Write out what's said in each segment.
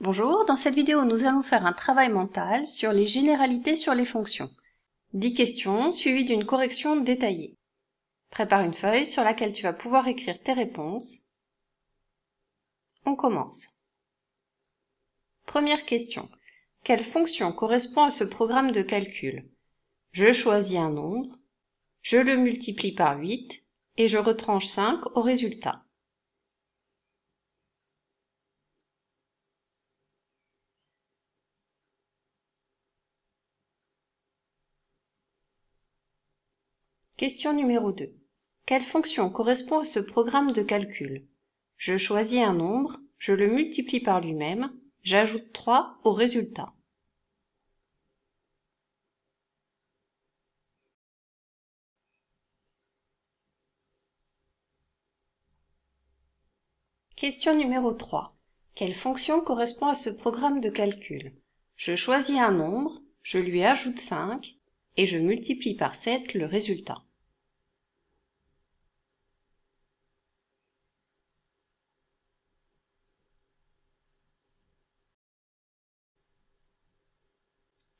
Bonjour, dans cette vidéo nous allons faire un travail mental sur les généralités sur les fonctions. 10 questions suivies d'une correction détaillée. Prépare une feuille sur laquelle tu vas pouvoir écrire tes réponses. On commence. Première question. Quelle fonction correspond à ce programme de calcul Je choisis un nombre, je le multiplie par 8 et je retranche 5 au résultat. Question numéro 2. Quelle fonction correspond à ce programme de calcul Je choisis un nombre, je le multiplie par lui-même, j'ajoute 3 au résultat. Question numéro 3. Quelle fonction correspond à ce programme de calcul Je choisis un nombre, je lui ajoute 5 et je multiplie par 7 le résultat.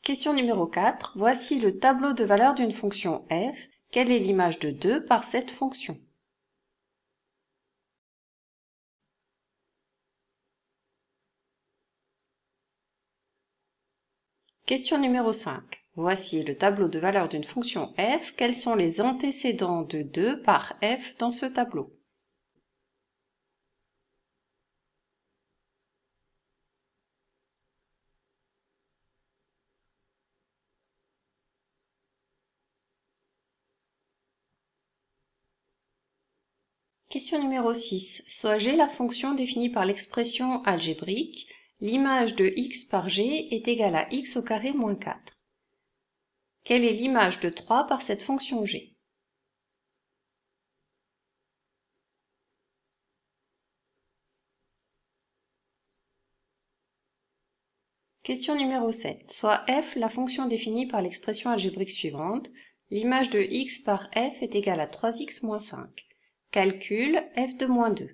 Question numéro 4. Voici le tableau de valeur d'une fonction f. Quelle est l'image de 2 par cette fonction Question numéro 5. Voici le tableau de valeur d'une fonction f. Quels sont les antécédents de 2 par f dans ce tableau question numéro 6. Soit g la fonction définie par l'expression algébrique, l'image de x par g est égale à x au carré moins 4. Quelle est l'image de 3 par cette fonction g Question numéro 7. Soit f la fonction définie par l'expression algébrique suivante, l'image de x par f est égale à 3x moins 5. Calcul f de moins 2.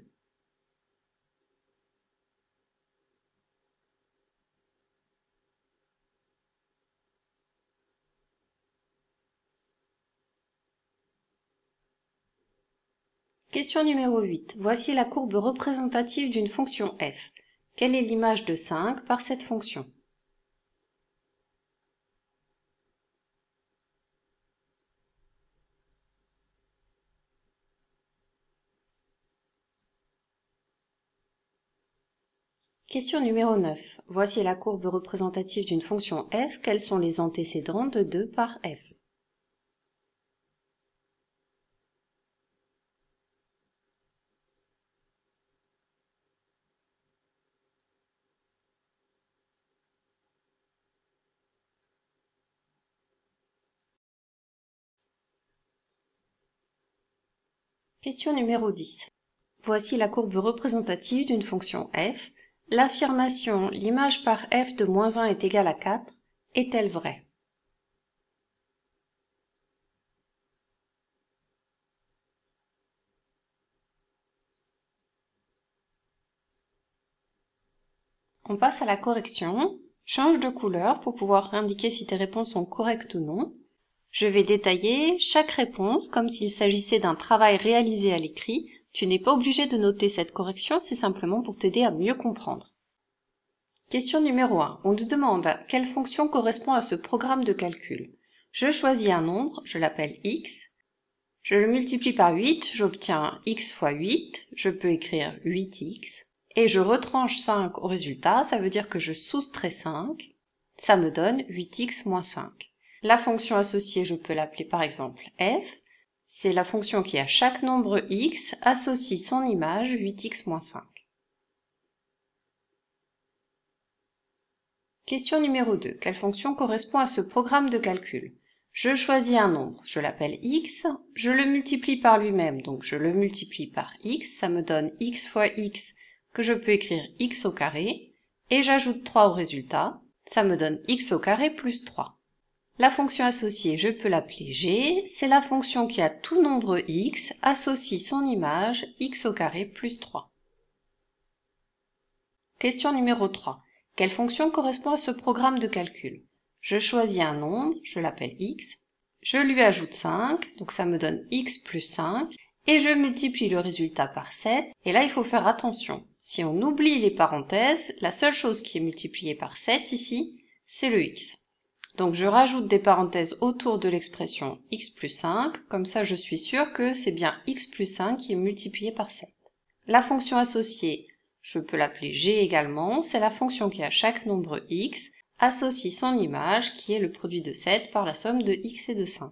Question numéro 8. Voici la courbe représentative d'une fonction f. Quelle est l'image de 5 par cette fonction Question numéro 9. Voici la courbe représentative d'une fonction f. Quels sont les antécédents de 2 par f Question numéro 10. Voici la courbe représentative d'une fonction f. L'affirmation l'image par f de moins 1 est égale à 4 est-elle vraie On passe à la correction. Change de couleur pour pouvoir indiquer si tes réponses sont correctes ou non. Je vais détailler chaque réponse comme s'il s'agissait d'un travail réalisé à l'écrit tu n'es pas obligé de noter cette correction, c'est simplement pour t'aider à mieux comprendre. Question numéro 1. On nous demande quelle fonction correspond à ce programme de calcul. Je choisis un nombre, je l'appelle x. Je le multiplie par 8, j'obtiens x fois 8, je peux écrire 8x. Et je retranche 5 au résultat, ça veut dire que je soustrais 5, ça me donne 8x moins 5. La fonction associée, je peux l'appeler par exemple f, c'est la fonction qui, à chaque nombre x, associe son image 8x-5. Question numéro 2. Quelle fonction correspond à ce programme de calcul Je choisis un nombre, je l'appelle x, je le multiplie par lui-même, donc je le multiplie par x, ça me donne x fois x que je peux écrire x au carré, et j'ajoute 3 au résultat, ça me donne x au carré plus 3. La fonction associée, je peux l'appeler g, c'est la fonction qui a tout nombre x associe son image x au carré plus 3. Question numéro 3. Quelle fonction correspond à ce programme de calcul Je choisis un nombre, je l'appelle x, je lui ajoute 5, donc ça me donne x plus 5, et je multiplie le résultat par 7, et là il faut faire attention. Si on oublie les parenthèses, la seule chose qui est multipliée par 7 ici, c'est le x. Donc je rajoute des parenthèses autour de l'expression x plus 5, comme ça je suis sûre que c'est bien x plus 5 qui est multiplié par 7. La fonction associée, je peux l'appeler g également, c'est la fonction qui à chaque nombre x associe son image qui est le produit de 7 par la somme de x et de 5.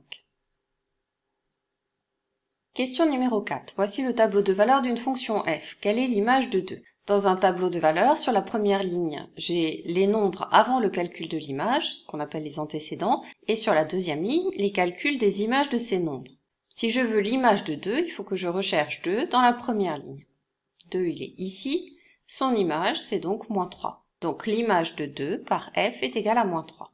Question numéro 4. Voici le tableau de valeur d'une fonction f. Quelle est l'image de 2 dans un tableau de valeurs, sur la première ligne, j'ai les nombres avant le calcul de l'image, ce qu'on appelle les antécédents, et sur la deuxième ligne, les calculs des images de ces nombres. Si je veux l'image de 2, il faut que je recherche 2 dans la première ligne. 2, il est ici. Son image, c'est donc moins 3. Donc l'image de 2 par f est égale à moins 3.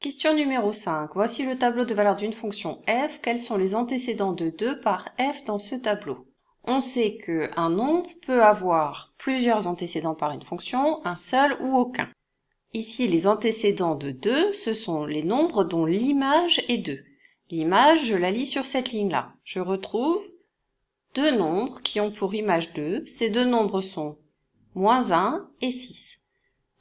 Question numéro 5. Voici le tableau de valeurs d'une fonction f. Quels sont les antécédents de 2 par f dans ce tableau on sait qu'un nombre peut avoir plusieurs antécédents par une fonction, un seul ou aucun. Ici, les antécédents de 2, ce sont les nombres dont l'image est 2. L'image, je la lis sur cette ligne-là. Je retrouve deux nombres qui ont pour image 2. Ces deux nombres sont moins 1 et 6.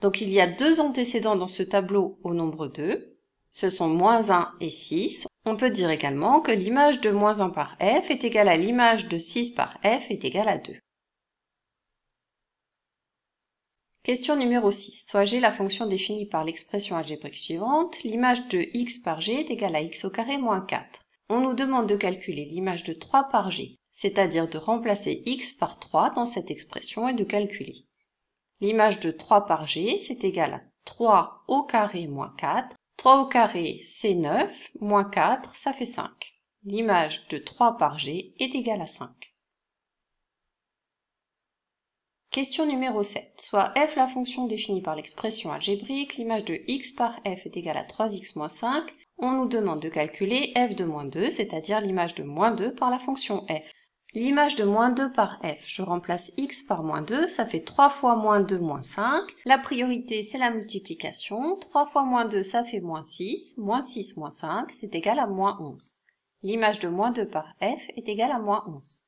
Donc il y a deux antécédents dans ce tableau au nombre 2. Ce sont moins 1 et 6. On peut dire également que l'image de moins 1 par f est égale à l'image de 6 par f est égale à 2. Question numéro 6. Soit g la fonction définie par l'expression algébrique suivante, l'image de x par g est égale à x au carré moins 4. On nous demande de calculer l'image de 3 par g, c'est-à-dire de remplacer x par 3 dans cette expression et de calculer. L'image de 3 par g, c'est égal à 3 au carré moins 4, 3 au carré, c'est 9, moins 4, ça fait 5. L'image de 3 par G est égale à 5. Question numéro 7. Soit f la fonction définie par l'expression algébrique, l'image de x par f est égale à 3x moins 5. On nous demande de calculer f de moins 2, c'est-à-dire l'image de moins 2 par la fonction f. L'image de moins 2 par f, je remplace x par moins 2, ça fait 3 fois moins 2 moins 5. La priorité, c'est la multiplication. 3 fois moins 2, ça fait moins 6. Moins 6 moins 5, c'est égal à moins 11. L'image de moins 2 par f est égale à moins 11.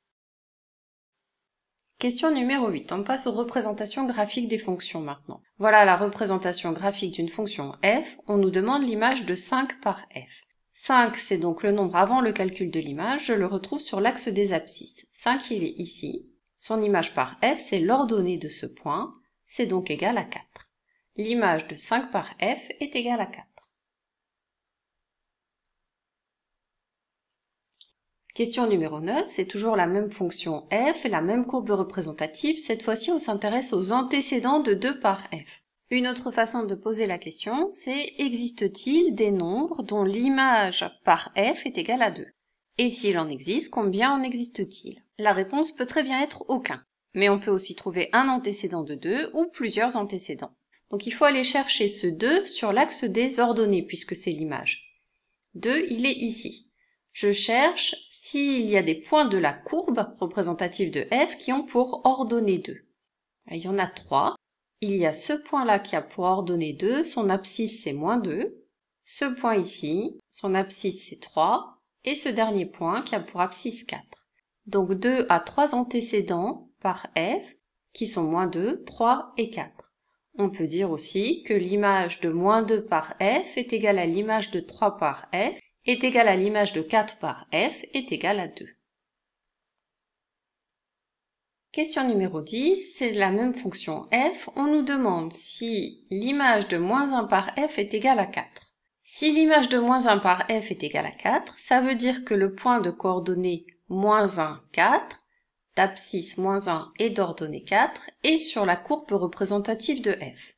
Question numéro 8. On passe aux représentations graphiques des fonctions maintenant. Voilà la représentation graphique d'une fonction f. On nous demande l'image de 5 par f. 5, c'est donc le nombre avant le calcul de l'image, je le retrouve sur l'axe des abscisses. 5, il est ici. Son image par f, c'est l'ordonnée de ce point, c'est donc égal à 4. L'image de 5 par f est égale à 4. Question numéro 9, c'est toujours la même fonction f et la même courbe représentative. Cette fois-ci, on s'intéresse aux antécédents de 2 par f. Une autre façon de poser la question, c'est existe-t-il des nombres dont l'image par f est égale à 2 Et s'il en existe, combien en existe-t-il La réponse peut très bien être aucun, mais on peut aussi trouver un antécédent de 2 ou plusieurs antécédents. Donc il faut aller chercher ce 2 sur l'axe des ordonnées, puisque c'est l'image. 2, il est ici. Je cherche s'il y a des points de la courbe représentative de f qui ont pour ordonnée 2. Il y en a 3, il y a ce point-là qui a pour ordonnée 2, son abscisse c'est moins 2, ce point ici, son abscisse c'est 3, et ce dernier point qui a pour abscisse 4. Donc 2 a 3 antécédents par f qui sont moins 2, 3 et 4. On peut dire aussi que l'image de moins 2 par f est égale à l'image de 3 par f, est égale à l'image de 4 par f, est égale à 2. Question numéro 10, c'est la même fonction f. On nous demande si l'image de moins 1 par f est égale à 4. Si l'image de moins 1 par f est égale à 4, ça veut dire que le point de coordonnées moins 1, 4, d'abscisse moins 1 et d'ordonnée 4 est sur la courbe représentative de f.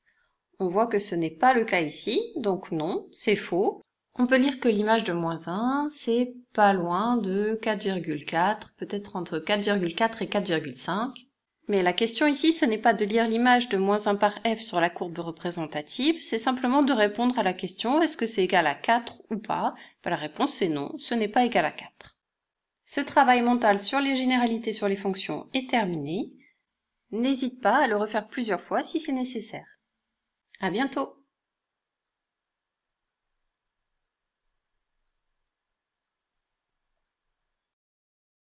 On voit que ce n'est pas le cas ici, donc non, c'est faux. On peut lire que l'image de moins 1, c'est pas loin de 4,4, peut-être entre 4,4 et 4,5. Mais la question ici, ce n'est pas de lire l'image de moins 1 par f sur la courbe représentative, c'est simplement de répondre à la question est-ce que c'est égal à 4 ou pas ben, La réponse c'est non, ce n'est pas égal à 4. Ce travail mental sur les généralités sur les fonctions est terminé. N'hésite pas à le refaire plusieurs fois si c'est nécessaire. À bientôt